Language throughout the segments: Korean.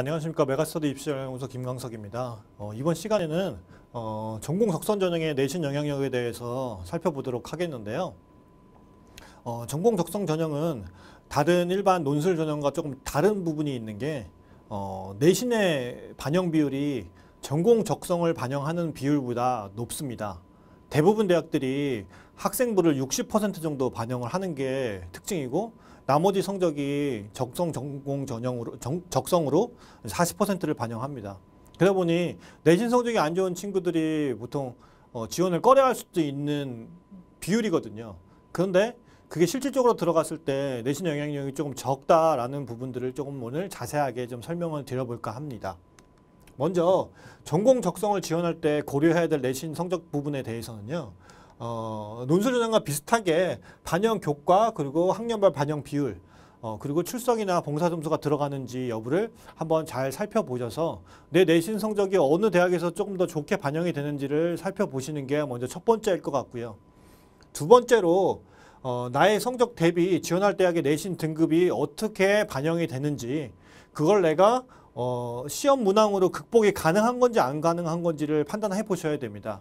안녕하십니까 메가스터디 입시전형연구소 김광석입니다. 어, 이번 시간에는 어, 전공 적선 전형의 내신 영향력에 대해서 살펴보도록 하겠는데요. 어, 전공 적성 전형은 다른 일반 논술 전형과 조금 다른 부분이 있는 게 어, 내신의 반영 비율이 전공 적성을 반영하는 비율보다 높습니다. 대부분 대학들이 학생부를 60% 정도 반영을 하는 게 특징이고 나머지 성적이 적성 전공 전형으로 정, 적성으로 40%를 반영합니다. 그러다 보니 내신 성적이 안 좋은 친구들이 보통 어, 지원을 꺼려할 수도 있는 비율이거든요. 그런데 그게 실질적으로 들어갔을 때 내신 영향력이 조금 적다라는 부분들을 조금 오늘 자세하게 좀 설명을 드려볼까 합니다. 먼저 전공 적성을 지원할 때 고려해야 될 내신 성적 부분에 대해서는요. 어, 논술전형과 비슷하게 반영 교과 그리고 학년별 반영 비율 어, 그리고 출석이나 봉사점수가 들어가는지 여부를 한번 잘 살펴보셔서 내 내신 성적이 어느 대학에서 조금 더 좋게 반영이 되는지를 살펴보시는 게 먼저 첫 번째일 것 같고요. 두 번째로 어, 나의 성적 대비 지원할 대학의 내신 등급이 어떻게 반영이 되는지 그걸 내가 어, 시험 문항으로 극복이 가능한 건지 안 가능한 건지를 판단해 보셔야 됩니다.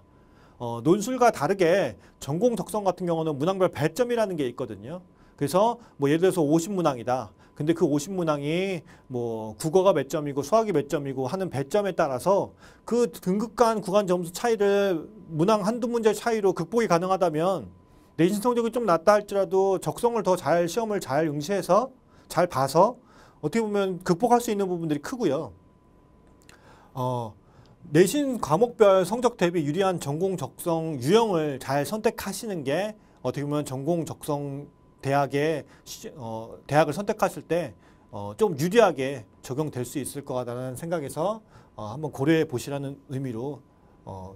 어, 논술과 다르게 전공 적성 같은 경우는 문항별 배점이라는 게 있거든요. 그래서 뭐 예를 들어서 50문항이다. 근데 그 50문항이 뭐 국어가 몇 점이고 수학이 몇 점이고 하는 배점에 따라서 그 등급 간 구간 점수 차이를 문항 한두 문제 차이로 극복이 가능하다면 내신 성적이 좀 낮다 할지라도 적성을 더 잘 시험을 잘 응시해서 잘 봐서 어떻게 보면 극복할 수 있는 부분들이 크고요. 어, 내신 과목별 성적 대비 유리한 전공 적성 유형을 잘 선택하시는 게 어떻게 보면 전공 적성 대학에 어, 대학을 선택하실 때 어, 좀 유리하게 적용될 수 있을 거라는 생각에서 어, 한번 고려해 보시라는 의미로 어,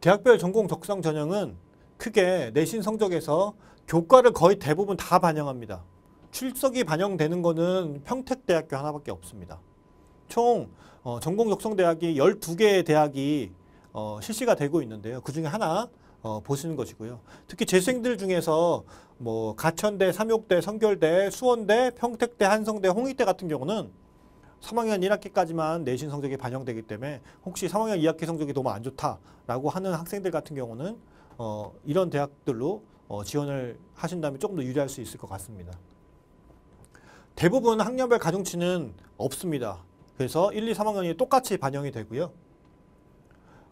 대학별 전공 적성 전형은 크게 내신 성적에서 교과를 거의 대부분 다 반영합니다. 출석이 반영되는 거는 평택대학교 하나밖에 없습니다. 총 어, 전공 적성 대학이 12개의 대학이 어, 실시가 되고 있는데요. 그중에 하나 어, 보시는 것이고요. 특히 재생들 중에서 뭐 가천대, 삼육대, 성결대, 수원대, 평택대, 한성대, 홍익대 같은 경우는 3학년 1학기까지만 내신 성적이 반영되기 때문에 혹시 3학년 2학기 성적이 너무 안 좋다라고 하는 학생들 같은 경우는 어, 이런 대학들로 어, 지원을 하신다면 조금 더 유리할 수 있을 것 같습니다. 대부분 학년별 가중치는 없습니다. 그래서 1, 2, 3학년이 똑같이 반영이 되고요.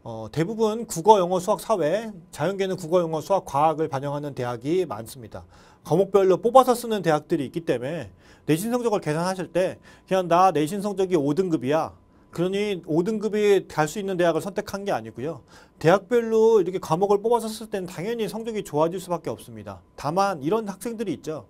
어, 대부분 국어, 영어, 수학, 사회, 자연계는 국어, 영어, 수학, 과학을 반영하는 대학이 많습니다. 과목별로 뽑아서 쓰는 대학들이 있기 때문에 내신 성적을 계산하실 때 그냥 나 내신 성적이 5등급이야. 그러니 5등급이 갈 수 있는 대학을 선택한 게 아니고요. 대학별로 이렇게 과목을 뽑아서 쓸 때는 당연히 성적이 좋아질 수밖에 없습니다. 다만 이런 학생들이 있죠.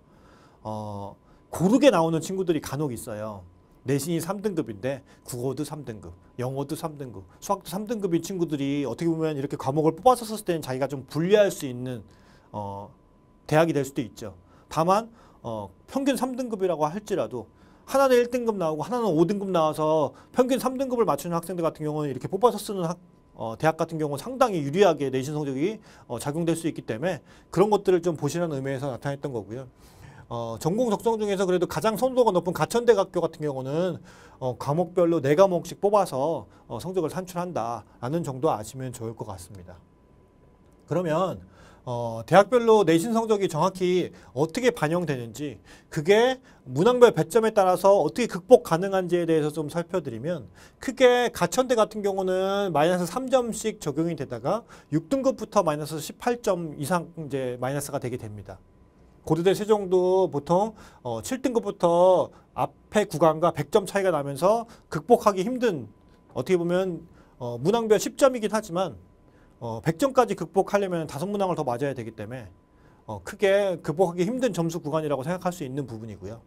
어, 고르게 나오는 친구들이 간혹 있어요. 내신이 3등급인데 국어도 3등급, 영어도 3등급, 수학도 3등급인 친구들이 어떻게 보면 이렇게 과목을 뽑아서 썼을 때는 자기가 좀 불리할 수 있는 어, 대학이 될 수도 있죠. 다만 어, 평균 3등급이라고 할지라도 하나는 1등급 나오고 하나는 5등급 나와서 평균 3등급을 맞추는 학생들 같은 경우는 이렇게 뽑아서 쓰는 학, 어, 대학 같은 경우는 상당히 유리하게 내신 성적이 어, 작용될 수 있기 때문에 그런 것들을 좀 보시라는 의미에서 나타냈던 거고요. 어, 전공 적성 중에서 그래도 가장 선도가 높은 가천대학교 같은 경우는 어, 과목별로 네 과목씩 뽑아서 어, 성적을 산출한다라는 정도 아시면 좋을 것 같습니다. 그러면 어, 대학별로 내신 성적이 정확히 어떻게 반영되는지 그게 문항별 배점에 따라서 어떻게 극복 가능한지에 대해서 좀 살펴드리면 크게 가천대 같은 경우는 마이너스 3점씩 적용이 되다가 6등급부터 마이너스 18점 이상 이제 마이너스가 되게 됩니다. 고려대 세종도 보통 어 7등급부터 앞에 구간과 100점 차이가 나면서 극복하기 힘든 어떻게 보면 어 문항별 10점이긴 하지만 어 100점까지 극복하려면 다섯 문항을 더 맞아야 되기 때문에 어 크게 극복하기 힘든 점수 구간이라고 생각할 수 있는 부분이고요.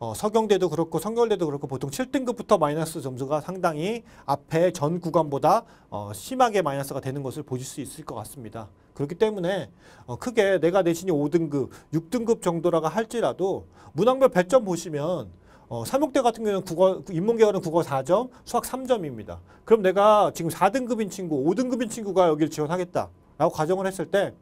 어, 서경대도 그렇고 성결대도 그렇고 보통 7등급부터 마이너스 점수가 상당히 앞에 전 구간보다 어, 심하게 마이너스가 되는 것을 보실 수 있을 것 같습니다. 그렇기 때문에 어, 크게 내가 내신이 5등급, 6등급 정도라고 할지라도 문항별 100점 보시면 어, 3목대 같은 경우는 국어, 인문계열은 국어 4점, 수학 3점입니다. 그럼 내가 지금 4등급인 친구, 5등급인 친구가 여기를 지원하겠다라고 가정을 했을 때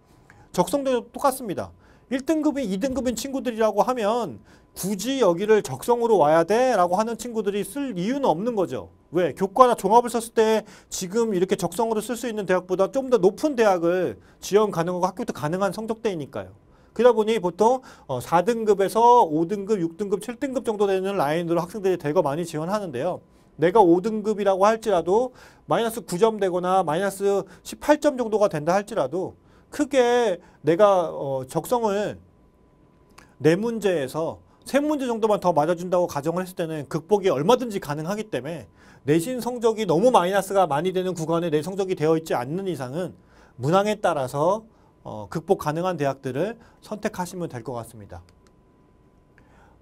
적성도 똑같습니다. 1등급이 2등급인 친구들이라고 하면 굳이 여기를 적성으로 와야 돼 라고 하는 친구들이 쓸 이유는 없는 거죠. 왜? 교과나 종합을 썼을 때 지금 이렇게 적성으로 쓸 수 있는 대학보다 좀 더 높은 대학을 지원 가능하고 학교도 가능한 성적대이니까요. 그러다 보니 보통 4등급에서 어, 5등급, 6등급, 7등급 정도 되는 라인으로 학생들이 대거 많이 지원하는데요. 내가 5등급이라고 할지라도 마이너스 9점 되거나 마이너스 18점 정도가 된다 할지라도 크게 내가 어, 적성을 내 문제에서 세 문제 정도만 더 맞아준다고 가정을 했을 때는 극복이 얼마든지 가능하기 때문에 내신 성적이 너무 마이너스가 많이 되는 구간에 내 성적이 되어 있지 않는 이상은 문항에 따라서 어, 극복 가능한 대학들을 선택하시면 될 것 같습니다.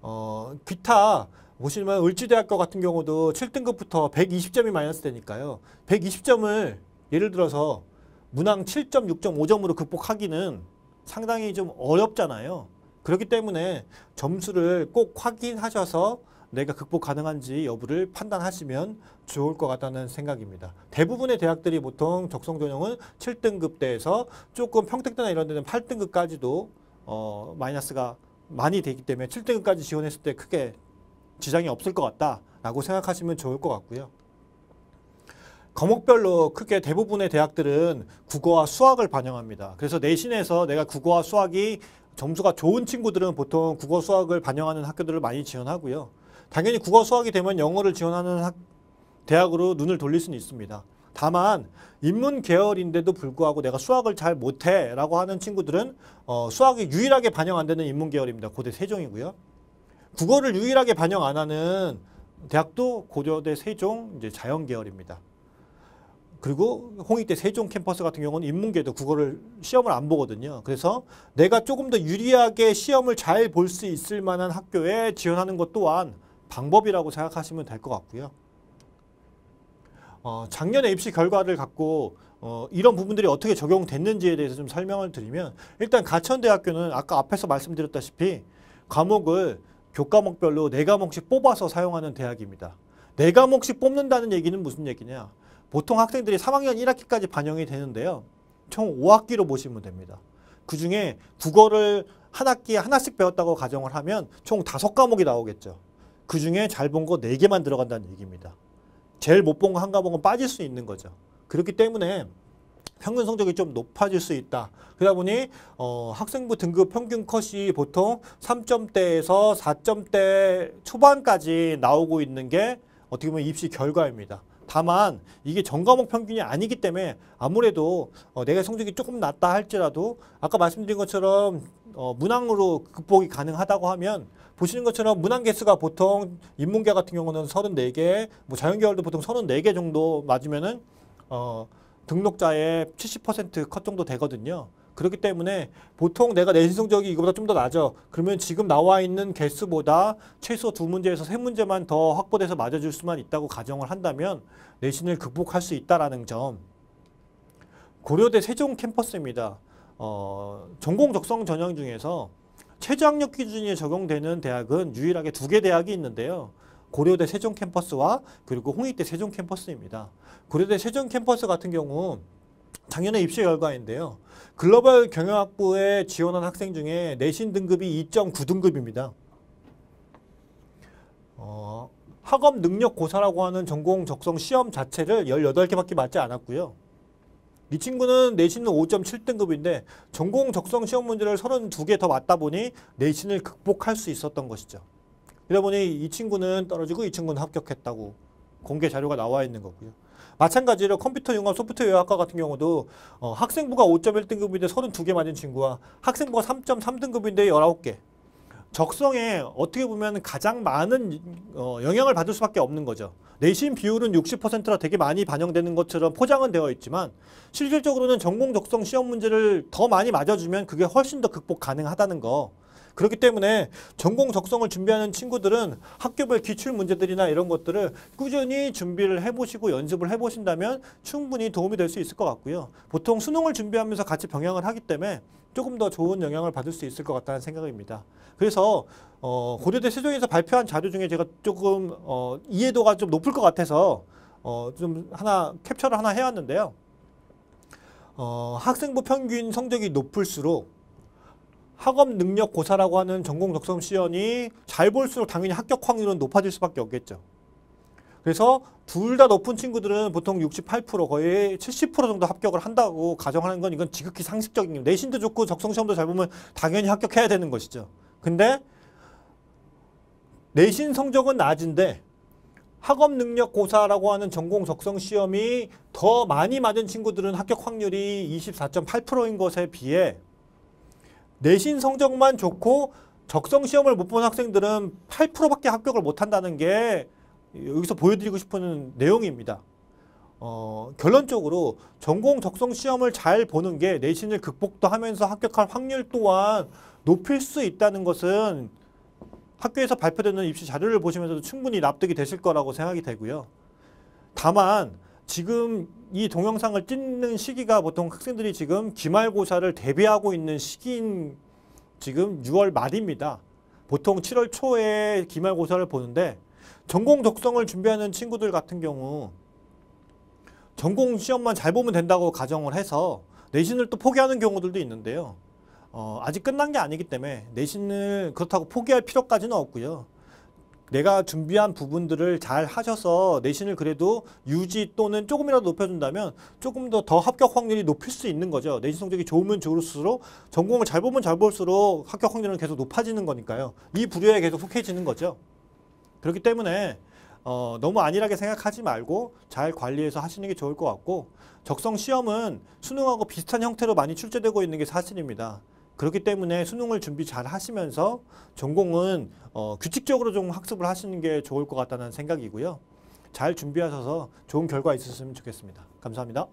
어, 기타 보시면 을지대학교 같은 경우도 7등급부터 120점이 마이너스 되니까요. 120점을 예를 들어서 문항 7 6 5점으로 극복하기는 상당히 좀 어렵잖아요. 그렇기 때문에 점수를 꼭 확인하셔서 내가 극복 가능한지 여부를 판단하시면 좋을 것 같다는 생각입니다. 대부분의 대학들이 보통 적성 전형은 7등급대에서 조금 평택대나 이런 데는 8등급까지도 어, 마이너스가 많이 되기 때문에 7등급까지 지원했을 때 크게 지장이 없을 것 같다라고 생각하시면 좋을 것 같고요. 과목별로 크게 대부분의 대학들은 국어와 수학을 반영합니다. 그래서 내신에서 내가 국어와 수학이 점수가 좋은 친구들은 보통 국어 수학을 반영하는 학교들을 많이 지원하고요. 당연히 국어 수학이 되면 영어를 지원하는 학, 대학으로 눈을 돌릴 수는 있습니다. 다만 인문 계열인데도 불구하고 내가 수학을 잘 못해 라고 하는 친구들은 어, 수학이 유일하게 반영 안 되는 인문 계열입니다. 고대 세종이고요. 국어를 유일하게 반영 안 하는 대학도 고려대 세종 이제 자연 계열입니다. 그리고 홍익대 세종 캠퍼스 같은 경우는 인문계도 국어를 시험을 안 보거든요. 그래서 내가 조금 더 유리하게 시험을 잘 볼 수 있을 만한 학교에 지원하는 것 또한 방법이라고 생각하시면 될 것 같고요. 어, 작년에 입시 결과를 갖고 어, 이런 부분들이 어떻게 적용됐는지에 대해서 좀 설명을 드리면 일단 가천대학교는 아까 앞에서 말씀드렸다시피 과목을 교과목별로 네과목씩 뽑아서 사용하는 대학입니다. 네과목씩 뽑는다는 얘기는 무슨 얘기냐. 보통 학생들이 3학년 1학기까지 반영이 되는데요. 총 5학기로 보시면 됩니다. 그 중에 국어를 한 학기에 하나씩 배웠다고 가정을 하면 총 5과목이 나오겠죠. 그 중에 잘 본 거 4개만 들어간다는 얘기입니다. 제일 못 본 거 한 과목은 빠질 수 있는 거죠. 그렇기 때문에 평균 성적이 좀 높아질 수 있다. 그러다 보니 어, 학생부 등급 평균 컷이 보통 3점대에서 4점대 초반까지 나오고 있는 게 어떻게 보면 입시 결과입니다. 다만 이게 전과목 평균이 아니기 때문에 아무래도 어, 내가 성적이 조금 낮다 할지라도 아까 말씀드린 것처럼 어, 문항으로 극복이 가능하다고 하면 보시는 것처럼 문항 개수가 보통 인문계 같은 경우는 34개, 뭐 자연계열도 보통 34개 정도 맞으면은 어, 등록자의 70%컷 정도 되거든요. 그렇기 때문에 보통 내가 내 신성적이 이거보다 좀 더 낮아. 그러면 지금 나와 있는 개수보다 최소 두 문제에서 세 문제만 더 확보돼서 맞아줄 수만 있다고 가정을 한다면 내신을 극복할 수 있다라는 점. 고려대 세종 캠퍼스입니다. 어, 전공 적성 전형 중에서 최저 학력 기준이 적용되는 대학은 유일하게 두 개 대학이 있는데요. 고려대 세종 캠퍼스와 그리고 홍익대 세종 캠퍼스입니다. 고려대 세종 캠퍼스 같은 경우 작년에 입시 결과인데요. 글로벌 경영학부에 지원한 학생 중에 내신 등급이 2.9등급입니다. 어, 학업 능력 고사라고 하는 전공 적성 시험 자체를 18개밖에 맞지 않았고요. 이 친구는 내신은 5.7등급인데 전공 적성 시험 문제를 32개 더 맞다 보니 내신을 극복할 수 있었던 것이죠. 그러다 보니 이 친구는 떨어지고 이 친구는 합격했다고 공개 자료가 나와 있는 거고요. 마찬가지로 컴퓨터 융합 소프트웨어학과 같은 경우도 어, 학생부가 5.1등급인데 32개 맞은 친구와 학생부가 3.3등급인데 19개 적성에 어떻게 보면 가장 많은 어, 영향을 받을 수밖에 없는 거죠. 내신 비율은 60%라 되게 많이 반영되는 것처럼 포장은 되어 있지만 실질적으로는 전공 적성 시험 문제를 더 많이 맞아주면 그게 훨씬 더 극복 가능하다는 거 그렇기 때문에 전공 적성을 준비하는 친구들은 학교별 기출 문제들이나 이런 것들을 꾸준히 준비를 해보시고 연습을 해보신다면 충분히 도움이 될 수 있을 것 같고요. 보통 수능을 준비하면서 같이 병행을 하기 때문에 조금 더 좋은 영향을 받을 수 있을 것 같다는 생각입니다. 그래서 어, 고려대 세종에서 발표한 자료 중에 제가 조금 어, 이해도가 좀 높을 것 같아서 어, 좀 하나 캡처를 하나 해왔는데요. 어, 학생부 평균 성적이 높을수록 학업 능력 고사라고 하는 전공 적성 시험이 잘 볼수록 당연히 합격 확률은 높아질 수밖에 없겠죠. 그래서 둘 다 높은 친구들은 보통 68% 거의 70% 정도 합격을 한다고 가정하는 건 이건 지극히 상식적인 겁니다. 내신도 좋고 적성 시험도 잘 보면 당연히 합격해야 되는 것이죠. 근데 내신 성적은 낮은데 학업 능력 고사라고 하는 전공 적성 시험이 더 많이 맞은 친구들은 합격 확률이 24.8%인 것에 비해 내신 성적만 좋고 적성 시험을 못 본 학생들은 8%밖에 합격을 못 한다는 게 여기서 보여드리고 싶은 내용입니다. 어, 결론적으로 전공 적성 시험을 잘 보는 게 내신을 극복도 하면서 합격할 확률 또한 높일 수 있다는 것은 학교에서 발표되는 입시 자료를 보시면서도 충분히 납득이 되실 거라고 생각이 되고요. 다만 지금 이 동영상을 찍는 시기가 보통 학생들이 지금 기말고사를 대비하고 있는 시기인 지금 6월 말입니다. 보통 7월 초에 기말고사를 보는데 전공 독성을 준비하는 친구들 같은 경우 전공 시험만 잘 보면 된다고 가정을 해서 내신을 또 포기하는 경우들도 있는데요. 어, 아직 끝난 게 아니기 때문에 내신을 그렇다고 포기할 필요까지는 없고요. 내가 준비한 부분들을 잘 하셔서 내신을 그래도 유지 또는 조금이라도 높여준다면 조금 더 더 합격 확률이 높일 수 있는 거죠. 내신 성적이 좋으면 좋을수록 전공을 잘 보면 잘 볼수록 합격 확률은 계속 높아지는 거니까요. 이 부류에 계속 속해지는 거죠. 그렇기 때문에 어, 너무 안일하게 생각하지 말고 잘 관리해서 하시는 게 좋을 것 같고 적성 시험은 수능하고 비슷한 형태로 많이 출제되고 있는 게 사실입니다. 그렇기 때문에 수능을 준비 잘 하시면서 전공은 어, 규칙적으로 좀 학습을 하시는 게 좋을 것 같다는 생각이고요. 잘 준비하셔서 좋은 결과 있었으면 좋겠습니다. 감사합니다.